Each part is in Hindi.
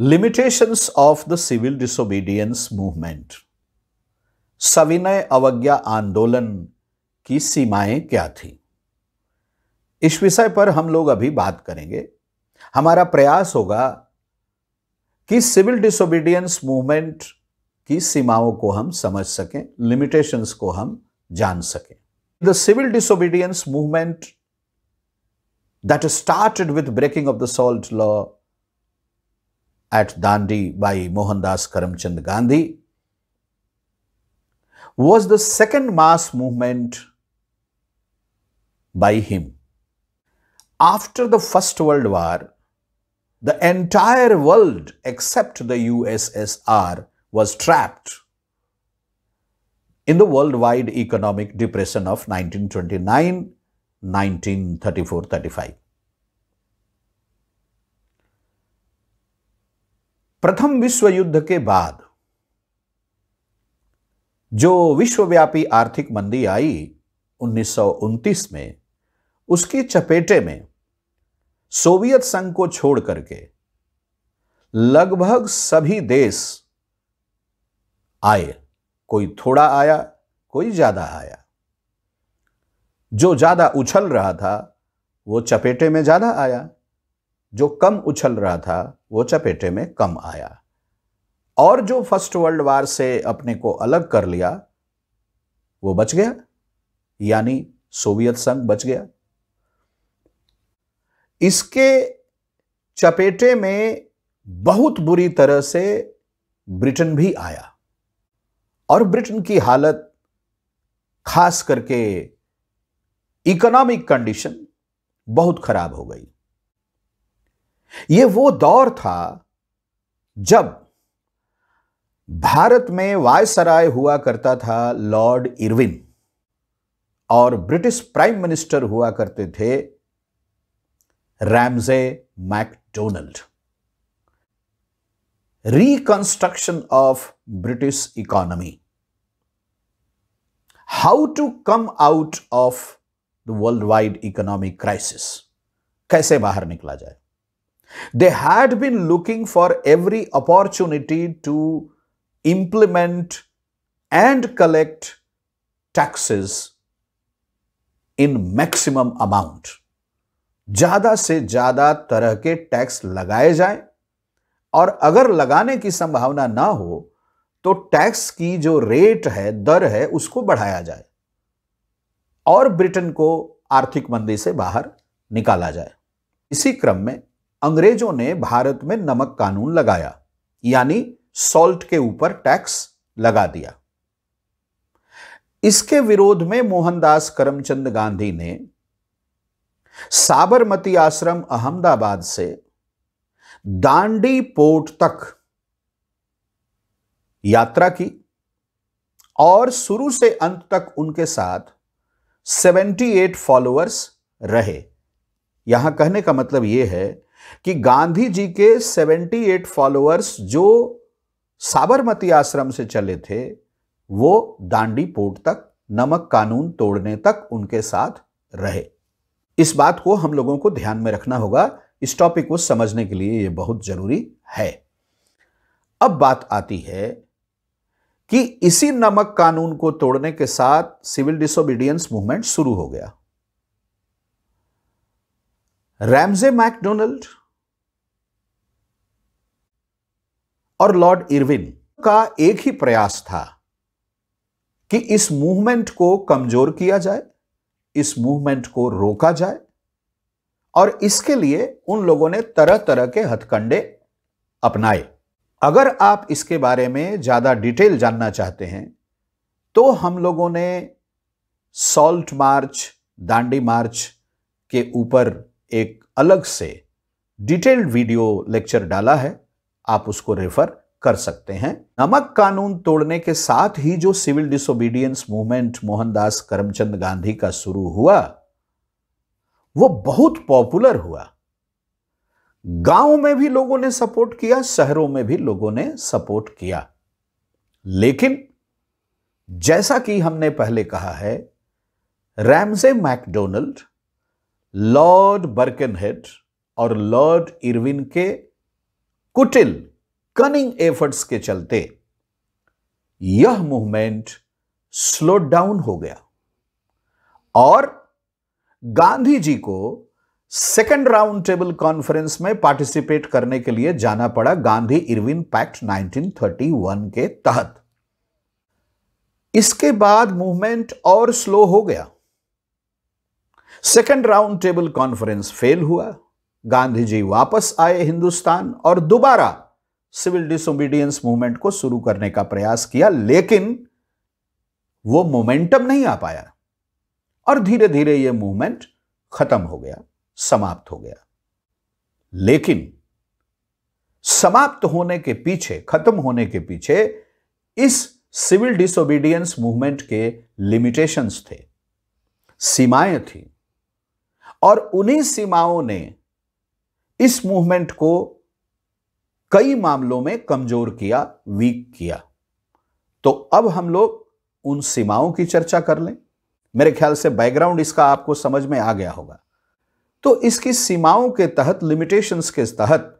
Limitations of the civil disobedience movement सविनय अवज्ञा आंदोलन की सीमाएं क्या थी इस विषय पर हम लोग अभी बात करेंगे हमारा प्रयास होगा कि सिविल डिसोबीडियंस मूवमेंट की सीमाओं को हम समझ सकें लिमिटेशंस को हम जान सकें the civil disobedience movement that started with breaking of the salt law at Dandi by Mohandas Karamchand Gandhi was the second mass movement by him. After the First World War, the entire world except the USSR was trapped in the worldwide economic depression of 1929, 1934-35. प्रथम विश्व युद्ध के बाद जो विश्वव्यापी आर्थिक मंदी आई उन्नीस में उसकी चपेटे में सोवियत संघ को छोड़ करके लगभग सभी देश आए कोई थोड़ा आया कोई ज़्यादा आया जो ज़्यादा उछल रहा था वो चपेटे में ज़्यादा आया जो कम उछल रहा था वो चपेटे में कम आया और जो फर्स्ट वर्ल्ड वार से अपने को अलग कर लिया वो बच गया यानी सोवियत संघ बच गया इसके चपेटे में बहुत बुरी तरह से ब्रिटेन भी आया और ब्रिटेन की हालत खास करके इकोनॉमिक कंडीशन बहुत खराब हो गई ये वो दौर था जब भारत में वायसराय हुआ करता था लॉर्ड इरविन और ब्रिटिश प्राइम मिनिस्टर हुआ करते थे Ramsay MacDonald reconstruction of British economy how to come out of the world wide economic crisis कैसे बाहर निकला जाए They had been looking for every opportunity to implement and collect taxes in maximum amount. ज़्यादा से ज़्यादा तरह के टैक्स लगाए जाए और अगर लगाने की संभावना ना हो तो टैक्स की जो रेट है दर है उसको बढ़ाया जाए और ब्रिटेन को आर्थिक मंदी से बाहर निकाला जाए इसी क्रम में अंग्रेजों ने भारत में नमक कानून लगाया यानी सॉल्ट के ऊपर टैक्स लगा दिया इसके विरोध में मोहनदास करमचंद गांधी ने साबरमती आश्रम अहमदाबाद से दांडी पोर्ट तक यात्रा की और शुरू से अंत तक उनके साथ 78 फॉलोअर्स रहे यहां कहने का मतलब यह है कि गांधी जी के 78 फॉलोअर्स जो साबरमती आश्रम से चले थे वो दांडी पोर्ट तक नमक कानून तोड़ने तक उनके साथ रहे इस बात को हम लोगों को ध्यान में रखना होगा इस टॉपिक को समझने के लिए ये बहुत जरूरी है अब बात आती है कि इसी नमक कानून को तोड़ने के साथ सिविल डिसोबीडियंस मूवमेंट शुरू हो गया रैमजे मैकडोनल्ड और लॉर्ड इरविन का एक ही प्रयास था कि इस मूवमेंट को कमजोर किया जाए इस मूवमेंट को रोका जाए और इसके लिए उन लोगों ने तरह तरह के हथकंडे अपनाए अगर आप इसके बारे में ज़्यादा डिटेल जानना चाहते हैं तो हम लोगों ने सॉल्ट मार्च दांडी मार्च के ऊपर एक अलग से डिटेल्ड वीडियो लेक्चर डाला है आप उसको रेफर कर सकते हैं नमक कानून तोड़ने के साथ ही जो civil disobedience movement Mohandas Karamchand Gandhi का शुरू हुआ वो बहुत पॉपुलर हुआ गांव में भी लोगों ने सपोर्ट किया शहरों में भी लोगों ने सपोर्ट किया लेकिन जैसा कि हमने पहले कहा है रैमजे मैकडोनल्ड लॉर्ड बर्कनहेड और लॉर्ड इरविन के कुटिल कनिंग एफर्ट्स के चलते यह मूवमेंट स्लो डाउन हो गया और गांधी जी को सेकेंड राउंड टेबल कॉन्फ्रेंस में पार्टिसिपेट करने के लिए जाना पड़ा गांधी इरविन पैक्ट 1931 के तहत इसके बाद मूवमेंट और स्लो हो गया second round table conference fail हुआ गांधी जी वापस आए हिंदुस्तान और दोबारा सिविल डिसोबीडियंस मूवमेंट को शुरू करने का प्रयास किया लेकिन वो मोमेंटम नहीं आ पाया और धीरे धीरे ये मूवमेंट खत्म हो गया समाप्त हो गया लेकिन समाप्त होने के पीछे खत्म होने के पीछे इस सिविल डिसोबीडियंस मूवमेंट के लिमिटेशंस थे सीमाएं थी और उन्हीं सीमाओं ने इस मूवमेंट को कई मामलों में कमजोर किया वीक किया तो अब हम लोग उन सीमाओं की चर्चा कर लें मेरे ख्याल से बैकग्राउंड इसका आपको समझ में आ गया होगा तो इसकी सीमाओं के तहत लिमिटेशंस के तहत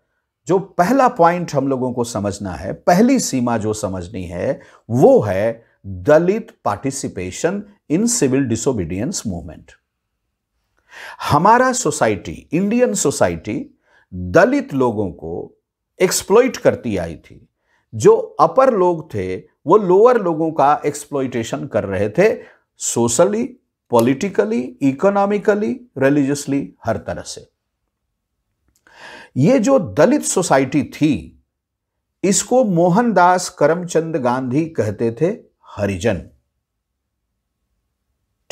जो पहला पॉइंट हम लोगों को समझना है पहली सीमा जो समझनी है वो है Dalit participation in civil disobedience movement हमारा सोसाइटी इंडियन सोसाइटी दलित लोगों को एक्सप्लोइट करती आई थी जो अपर लोग थे वो लोअर लोगों का एक्सप्लोइटेशन कर रहे थे सोशली पॉलिटिकली इकोनॉमिकली रिलीजियसली हर तरह से ये जो दलित सोसाइटी थी इसको मोहनदास करमचंद गांधी कहते थे हरिजन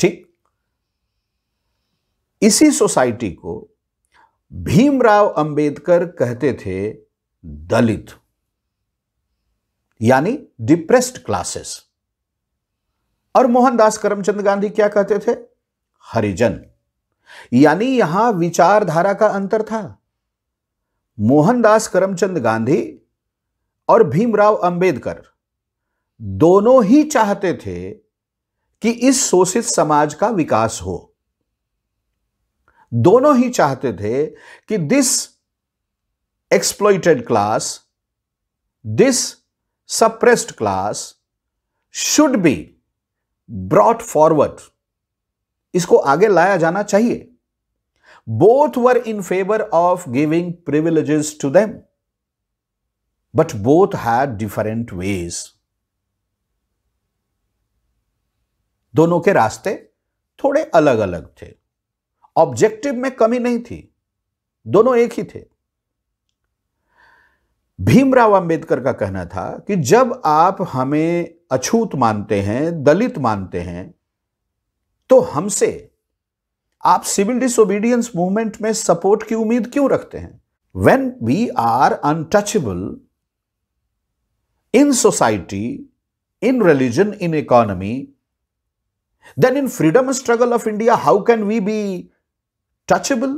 ठीक इसी सोसाइटी को भीमराव अंबेडकर कहते थे दलित यानी डिप्रेस्ड क्लासेस और मोहनदास करमचंद गांधी क्या कहते थे हरिजन यानी यहां विचारधारा का अंतर था मोहनदास करमचंद गांधी और भीमराव अंबेडकर दोनों ही चाहते थे कि इस शोषित समाज का विकास हो दोनों ही चाहते थे कि this exploited class this suppressed class should be brought forward इसको आगे लाया जाना चाहिए both were in favour of giving privileges to them but both had different ways दोनों के रास्ते थोड़े अलग अलग थे ऑब्जेक्टिव में कमी नहीं थी दोनों एक ही थे भीमराव अंबेडकर का कहना था कि जब आप हमें अछूत मानते हैं दलित मानते हैं तो हमसे आप सिविल डिसोबीडियंस मूवमेंट में सपोर्ट की उम्मीद क्यों रखते हैं when we are untouchable in society in religion in economy, then in freedom struggle of India how can we be touchable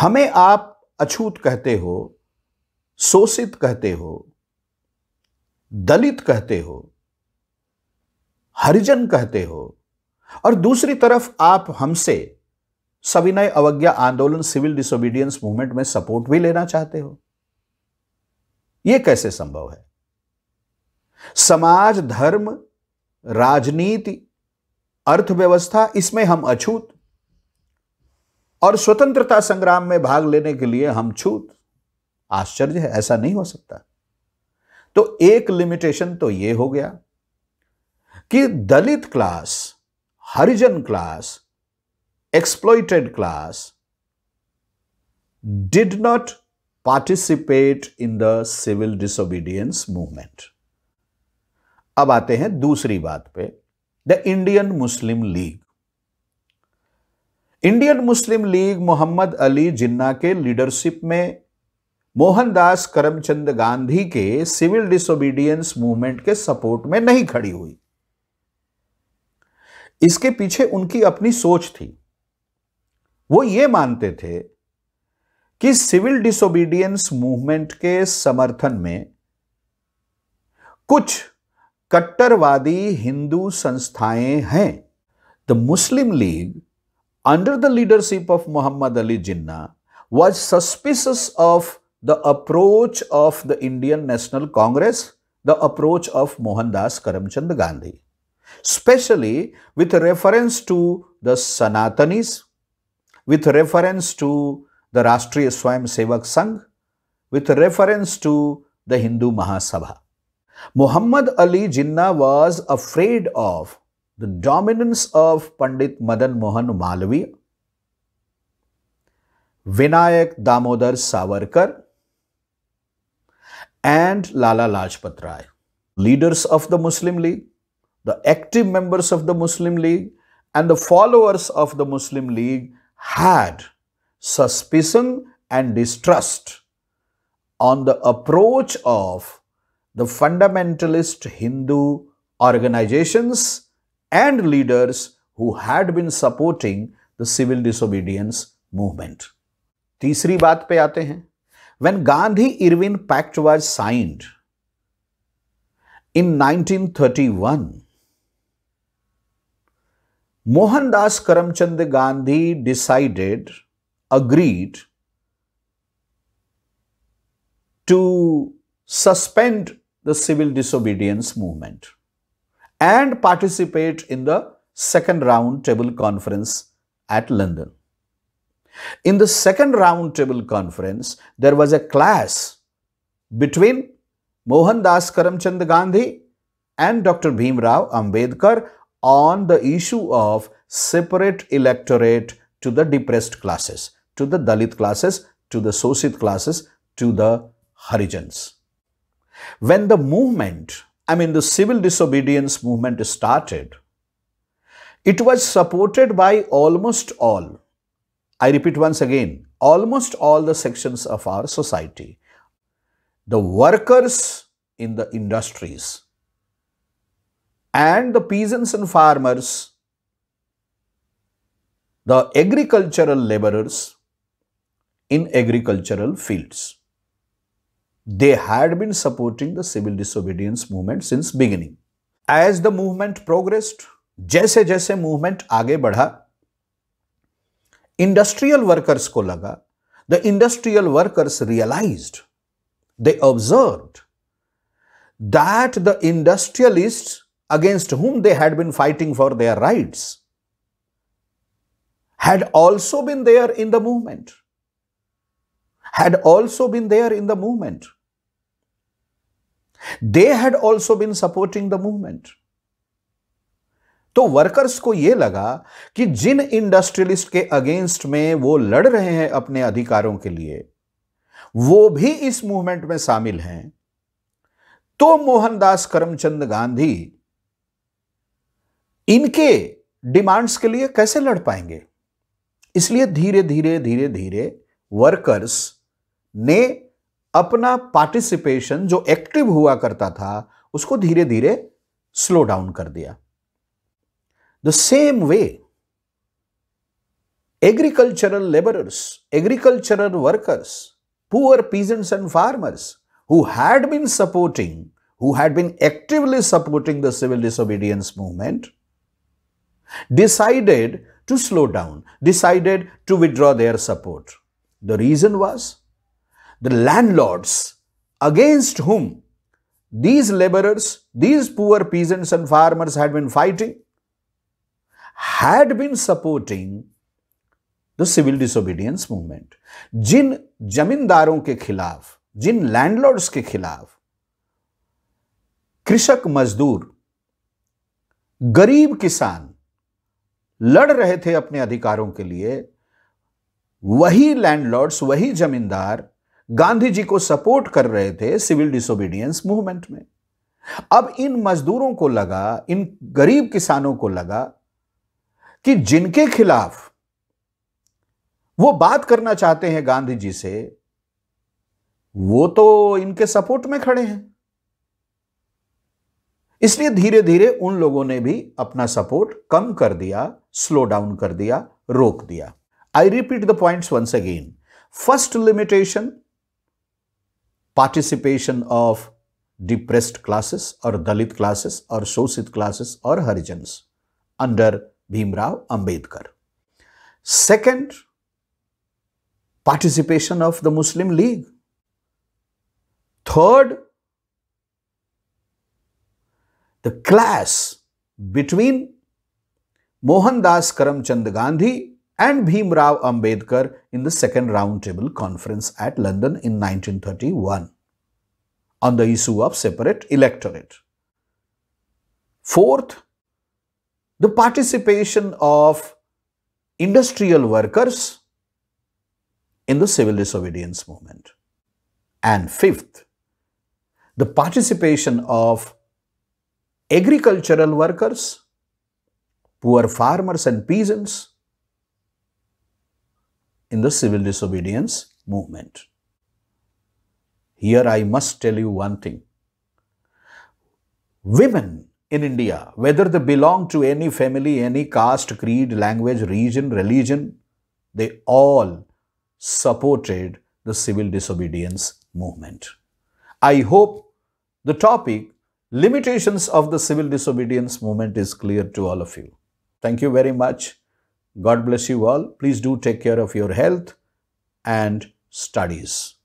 हमें आप अछूत कहते हो शोषित कहते हो दलित कहते हो हरिजन कहते हो और दूसरी तरफ आप हमसे सविनय अवज्ञा आंदोलन सिविल डिसोबीडियंस मूवमेंट में सपोर्ट भी लेना चाहते हो यह कैसे संभव है समाज धर्म राजनीति अर्थव्यवस्था इसमें हम अछूत और स्वतंत्रता संग्राम में भाग लेने के लिए हम छूत आश्चर्य है ऐसा नहीं हो सकता तो एक लिमिटेशन तो यह हो गया कि Dalit class Harijan class exploited class did not participate in the civil disobedience movement अब आते हैं दूसरी बात पे the Indian Muslim League Indian Muslim League Mohammad Ali Jinnah के लीडरशिप में मोहनदास करमचंद गांधी के सिविल डिसोबीडियंस मूवमेंट के सपोर्ट में नहीं खड़ी हुई इसके पीछे उनकी अपनी सोच थी वो ये मानते थे कि सिविल डिसोबीडियंस मूवमेंट के समर्थन में कुछ कट्टरवादी हिंदू संस्थाएं हैं the Muslim League under the leadership of Muhammad Ali Jinnah, was suspicious of the approach of the Indian National Congress, the approach of Mohandas Karamchand Gandhi, especially with reference to the Sanatanis, with reference to the Rashtriya Swayam Sevak Sangh, with reference to the Hindu Mahasabha. Muhammad Ali Jinnah was afraid of the dominance of Pandit Madan Mohan Malvi, Vinayak Damodar Savarkar, and Lala Lajpat Rai, leaders of the Muslim League, the active members of the Muslim League, and the followers of the Muslim League had suspicion and distrust on the approach of the fundamentalist Hindu organizations and leaders who had been supporting the civil disobedience movement. तीसरी बात पे आते हैं when Gandhi Irwin Pact was signed in 1931, Mohandas Karamchand Gandhi decided, agreed to suspend the civil disobedience movement and participate in the second round table conference at London. In the second round table conference, there was a clash between Mohandas Karamchand Gandhi and Dr. Bhimrao Ambedkar on the issue of separate electorate to the depressed classes, to the Dalit classes, to the Sosit classes, to the Harijans. When the movement I mean, the civil disobedience movement started. It was supported by almost all, I repeat once again, almost all the sections of our society. The workers in the industries and the peasants and farmers, the agricultural laborers in agricultural fields. They had been supporting the civil disobedience movement since beginning. As the movement progressed, जैसे जैसे movement आगे बढ़ा industrial workers को लगा the industrial workers realised, they observed that the industrialists against whom they had been fighting for their rights had also been there in the movement, had also been there in the movement. They had also been supporting the movement तो वर्कर्स को यह लगा कि जिन इंडस्ट्रियलिस्ट के अगेंस्ट में वो लड़ रहे हैं अपने अधिकारों के लिए वो भी इस मूवमेंट में शामिल हैं तो मोहनदास करमचंद गांधी इनके डिमांड्स के लिए कैसे लड़ पाएंगे इसलिए धीरे धीरे धीरे धीरे वर्कर्स ने अपना पार्टिसिपेशन जो एक्टिव हुआ करता था उसको धीरे धीरे स्लो डाउन कर दिया the same way agricultural labourers agricultural workers poor peasants and farmers who had been supporting who had been actively supporting the civil disobedience movement decided to slow down decided to withdraw their support the reason was the landlords against whom these laborers, these poor peasants and farmers had been fighting, had been supporting the civil disobedience movement jin जमींदारों ke khilaf jin landlords ke khilaf krishak mazdoor गरीब kisan लड़ रहे थे अपने अधिकारों के लिए वही लैंडलॉर्ड्स वही जमींदार गांधी जी को सपोर्ट कर रहे थे सिविल डिसोबीडियंस मूवमेंट में अब इन मजदूरों को लगा इन गरीब किसानों को लगा कि जिनके खिलाफ वो बात करना चाहते हैं गांधी जी से वो तो इनके सपोर्ट में खड़े हैं इसलिए धीरे धीरे उन लोगों ने भी अपना सपोर्ट कम कर दिया स्लो डाउन कर दिया रोक दिया I repeat the points once again first limitation participation of depressed classes और दलित क्लासेस और शोषित क्लासेस और Harijans under Bhimrao Ambedkar second participation of the Muslim League third the class between Mohandas Karamchand Gandhi and Bhim Rao Ambedkar in the Second Round Table Conference at London in 1931 on the issue of separate electorate. Fourth, the participation of industrial workers in the civil disobedience movement. And fifth, the participation of agricultural workers, poor farmers and peasants in the civil disobedience movement. Here I must tell you one thing. Women in India, whether they belong to any family, any caste, creed, language, region, religion, they all supported the civil disobedience movement. I hope the topic limitations of the civil disobedience movement is clear to all of you. Thank you very much. God bless you all. Please do take care of your health and studies.